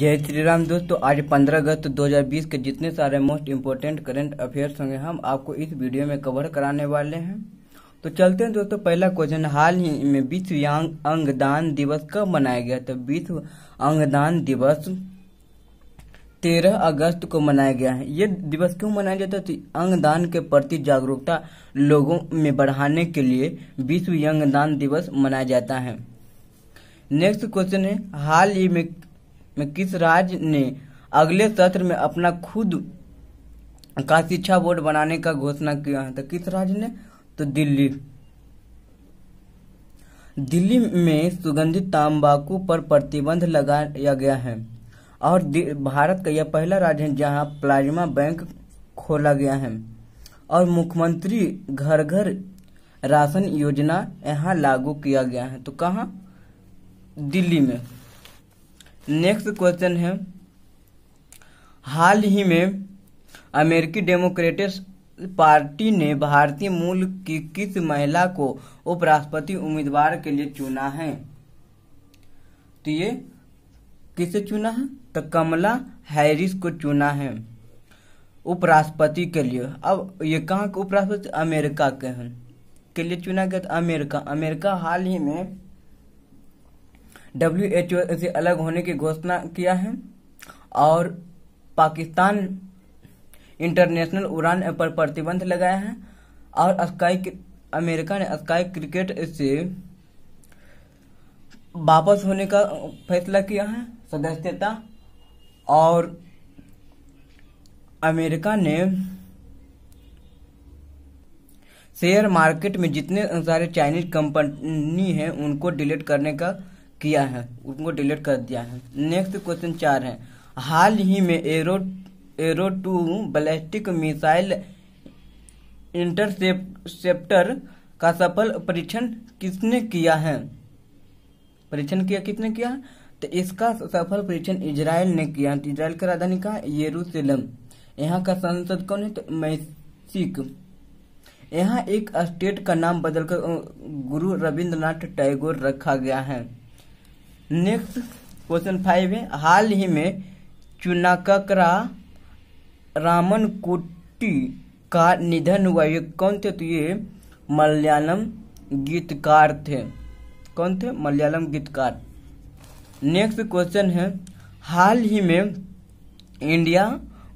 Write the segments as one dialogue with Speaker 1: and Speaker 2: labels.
Speaker 1: जय श्री राम दोस्तों आज 15 अगस्त 2020 के जितने सारे मोस्ट इम्पोर्टेंट करंट अफेयर्स होंगे हम आपको इस वीडियो में कवर कराने वाले हैं तो चलते हैं दोस्तों पहला क्वेश्चन हाल ही में विश्व अंगदान दिवस कब मनाया गया तो विश्व अंगदान दिवस 13 अगस्त को मनाया गया है ये दिवस क्यों मनाया जाता है अंगदान के प्रति जागरूकता लोगों में बढ़ाने के लिए विश्व अंगदान दिवस मनाया जाता है नेक्स्ट क्वेश्चन है हाल ही में किस राज्य ने अगले सत्र में अपना खुद का शिक्षा बोर्ड बनाने का घोषणा किया है तो किस राज्य ने तो दिल्ली दिल्ली में सुगंधित तंबाकू पर प्रतिबंध लगाया गया है और भारत का यह पहला राज्य है जहां प्लाज्मा बैंक खोला गया है और मुख्यमंत्री घर घर राशन योजना यहाँ लागू किया गया है तो कहा दिल्ली में नेक्स्ट क्वेश्चन है हाल ही में अमेरिकी डेमोक्रेटिक पार्टी ने भारतीय मूल की किस महिला को उपराष्ट्रपति उम्मीदवार के लिए चुना है तो ये किसे चुना है तो कमला हैरिस को चुना है उपराष्ट्रपति के लिए अब ये कहाँ के उपराष्ट्रपति अमेरिका के हैं के लिए चुना गया अमेरिका अमेरिका हाल ही में डब्ल्यू से अलग होने की घोषणा किया है और पाकिस्तान इंटरनेशनल उड़ान पर प्रतिबंध लगाया है और स्काई अमेरिका ने स्काई क्रिकेट से वापस होने का फैसला किया है सदस्यता और अमेरिका ने शेयर मार्केट में जितने सारे चाइनीज कंपनी हैं उनको डिलीट करने का किया है उनको डिलीट कर दिया है नेक्स्ट क्वेश्चन चार है हाल ही में Arrow Arrow two ballistic missile interceptor का सफल परीक्षण किसने किया है परीक्षण किया किसने किया तो इसका सफल परीक्षण इजराइल ने किया इजराइल का राजधानी कहा यरूशलेम यहाँ का संसद कौन है तो मैसिक यहाँ एक स्टेट का नाम बदलकर गुरु रविंद्रनाथ टैगोर रखा गया है नेक्स्ट क्वेश्चन फाइव है हाल ही में चुनाककरा रामन कोटी का निधन हुआ ये कौन थे तो ये मलयालम गीतकार थे कौन थे मलयालम गीतकार नेक्स्ट क्वेश्चन है हाल ही में इंडिया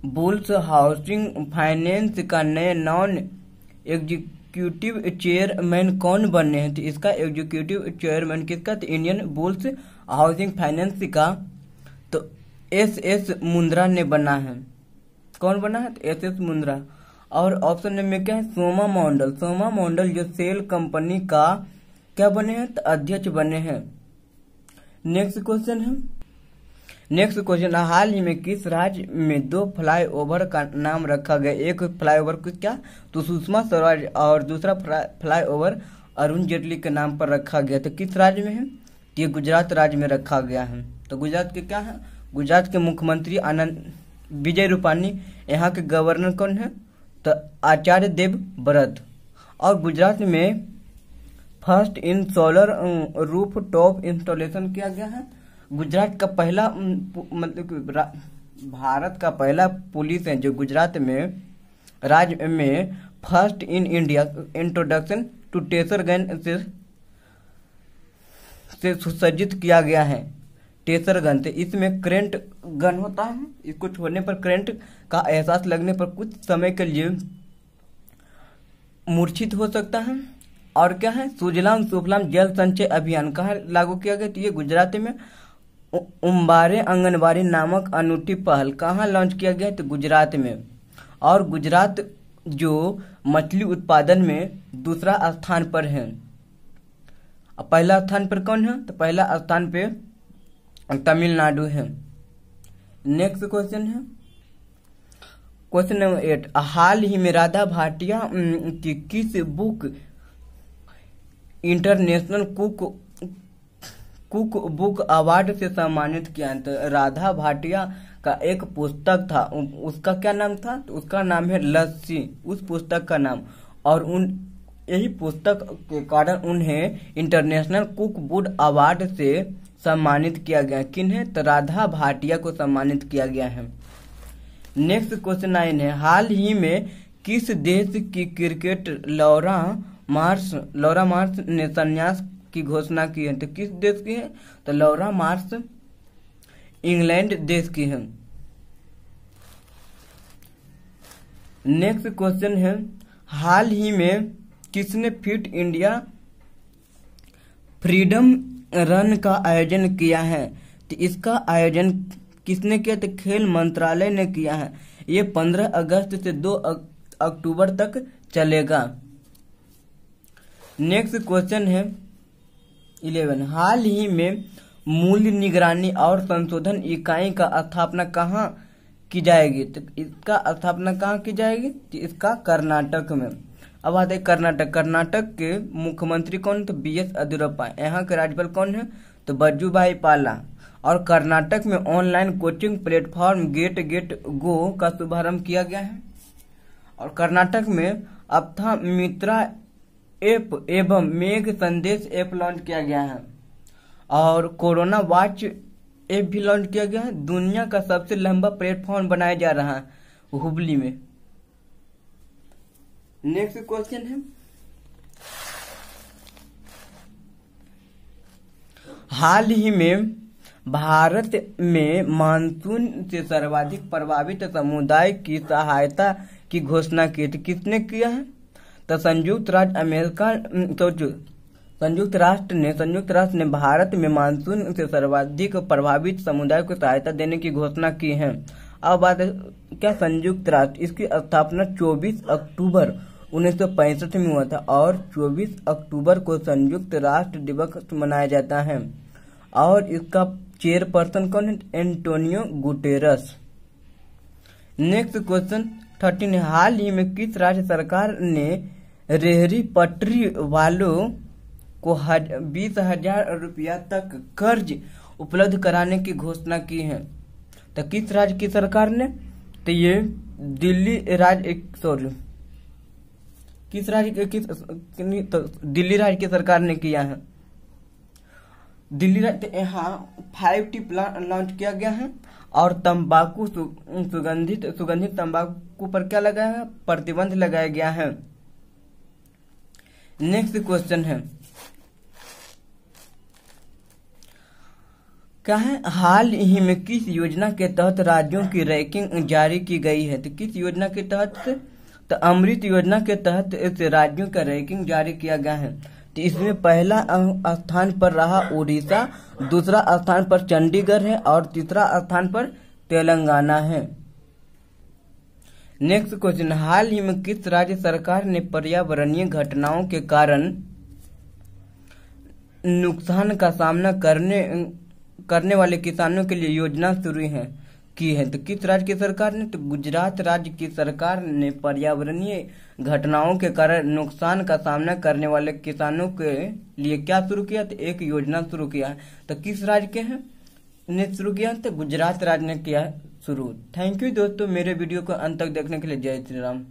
Speaker 1: बुल्स हाउसिंग फाइनेंस का नए नॉन एग्जी एग्जीक्यूटिव चेयरमैन कौन बने हैं तो इसका एग्जीक्यूटिव चेयरमैन किसका तो इंडियन बुल्स हाउसिंग फाइनेंस का तो एस एस मुंद्रा ने बना है कौन बना है तो एस एस मुंद्रा और ऑप्शन नंबर क्या है सोमा मॉडल सोमा मॉन्डल जो सेल कंपनी का क्या बने हैं तो अध्यक्ष बने हैं नेक्स्ट क्वेश्चन है नेक्स्ट क्वेश्चन हाल ही में किस राज्य में दो फ्लाईओवर का नाम रखा गया एक फ्लाईओवर कुछ क्या तो सुषमा स्वराज और दूसरा फ्लाईओवर अरुण जेटली के नाम पर रखा गया तो किस राज्य में है तो ये गुजरात राज्य में रखा गया है तो गुजरात के क्या है गुजरात के मुख्यमंत्री आनंद विजय रूपानी यहाँ के गवर्नर कौन है तो आचार्य देव व्रत और गुजरात में first in solar roof top installation किया गया है गुजरात का पहला मतलब भारत का पहला पुलिस है जो गुजरात में राज्य में first in India introduction to taser gun से से सुसज्जित किया गया है टेसर गन से इसमें करेंट गन होता है इसको छोड़ने पर करेंट का एहसास लगने पर कुछ समय के लिए मूर्छित हो सकता है और क्या है सुजलाम सुफलाम जल संचय अभियान कहाँ लागू किया गया तो ये गुजरात में उम्बारे आंगनबाड़ी नामक अनूठी पहल कहाँ लॉन्च किया गया तो गुजरात में और गुजरात जो मछली उत्पादन में दूसरा स्थान पर है पहला स्थान पर कौन है तो पहला स्थान पे तमिलनाडु है नेक्स्ट क्वेश्चन है क्वेश्चन नंबर एट हाल ही में राधा भाटिया की किस book international cook cook book award से सम्मानित किया तो राधा भाटिया का एक पुस्तक था उसका क्या नाम था तो उसका नाम है लस्सी उस पुस्तक का नाम और उन यही पुस्तक के कारण उन्हें इंटरनेशनल कुक बुक अवार्ड से सम्मानित किया गया किन्हें तो राधा भाटिया को सम्मानित किया गया है नेक्स्ट क्वेश्चन नाइन है हाल ही में किस देश की cricket Laura Marsh Laura Marsh ने संन्यास की घोषणा की है तो किस देश की है तो लौरा मार्स इंग्लैंड देश की है नेक्स्ट क्वेश्चन है हाल ही में किसने फिट इंडिया फ्रीडम रन का आयोजन किया है तो इसका आयोजन किसने किया तो खेल मंत्रालय ने किया है ये 15 अगस्त से 2 अक्टूबर तक चलेगा नेक्स्ट क्वेश्चन है इलेवन हाल ही में मूल्य निगरानी और संशोधन इकाई का स्थापना कहाँ की जाएगी तो इसका स्थापना कहाँ की जाएगी तो इसका कर्नाटक में अब आते कर्नाटक कर्नाटक के मुख्यमंत्री कौन तो बी एस येदुरप्पा यहाँ के राज्यपाल कौन है तो बज्जू भाई पाला और कर्नाटक में online coaching platform get get go का शुभारंभ किया गया है और कर्नाटक में अप्था मित्रा एप एवं मेघ संदेश ऐप लॉन्च किया गया है और कोरोना वॉच ऐप भी लॉन्च किया गया है दुनिया का सबसे लंबा प्लेटफॉर्म बनाया जा रहा है हुबली में नेक्स्ट क्वेश्चन है हाल ही में भारत में मानसून से सर्वाधिक प्रभावित समुदाय की सहायता की घोषणा की थी किसने किया है तो संयुक्त राज्य अमेरिका तो संयुक्त राष्ट्र ने संयुक्त राष्ट्र ने भारत में मानसून से सर्वाधिक प्रभावित समुदाय को सहायता देने की घोषणा की है अब बात क्या संयुक्त राष्ट्र इसकी स्थापना 24 अक्टूबर उन्नीस में हुआ था और 24 अक्टूबर को संयुक्त राष्ट्र दिवस मनाया जाता है और इसका चेयरपर्सन कौन है Antonio Guterres next question thirteen हाल ही में किस राज्य सरकार ने रेहरी पटरी वालों को हज, बीस हजार रुपया तक कर्ज उपलब्ध कराने की घोषणा की है तो किस राज्य की सरकार ने तो ये दिल्ली राज्य सॉरी किस राज्य किस तो दिल्ली राज्य की सरकार ने किया है दिल्ली राज्य तो यहाँ फाइव टी प्लान लॉन्च किया गया है और तंबाकू सुगंधित सुगंधित तंबाकू पर क्या लगाया है प्रतिबंध लगाया गया है नेक्स्ट क्वेश्चन है क्या है हाल ही में किस योजना के तहत राज्यों की रैंकिंग जारी की गई है तो किस योजना के तहत तो अमृत योजना के तहत इस राज्यों का रैंकिंग जारी किया गया है तो इसमें पहला स्थान पर रहा उड़ीसा दूसरा स्थान पर चंडीगढ़ है और तीसरा स्थान पर तेलंगाना है नेक्स्ट क्वेश्चन हाल ही में किस राज्य सरकार ने पर्यावरणीय घटनाओं के कारण नुकसान का सामना करने करने वाले किसानों के लिए योजना शुरू है की है तो किस राज्य की सरकार ने तो गुजरात राज्य की सरकार ने पर्यावरणीय घटनाओं के कारण नुकसान का सामना करने वाले किसानों के लिए क्या शुरू किया तो एक योजना शुरू किया तो किस राज्य के हैं ने शुरू किया तो गुजरात राज्य ने किया शुरू थैंक यू दोस्तों मेरे वीडियो को अंत तक देखने के लिए जय श्री राम